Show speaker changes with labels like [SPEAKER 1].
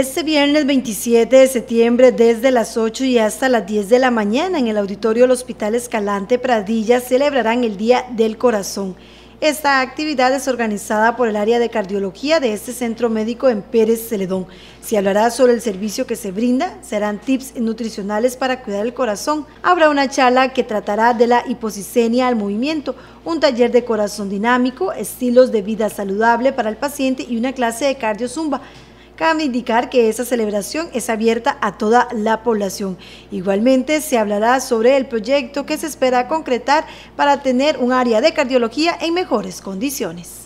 [SPEAKER 1] este viernes 27 de septiembre desde las 8 y hasta las 10 de la mañana en el auditorio del Hospital Escalante Pradilla celebrarán el Día del Corazón. Esta actividad es organizada por el área de cardiología de este centro médico en Pérez Celedón. Se hablará sobre el servicio que se brinda, serán tips nutricionales para cuidar el corazón. Habrá una charla que tratará de la hipocicenia al movimiento, un taller de corazón dinámico, estilos de vida saludable para el paciente y una clase de cardio zumba. Cabe indicar que esa celebración es abierta a toda la población. Igualmente se hablará sobre el proyecto que se espera concretar para tener un área de cardiología en mejores condiciones.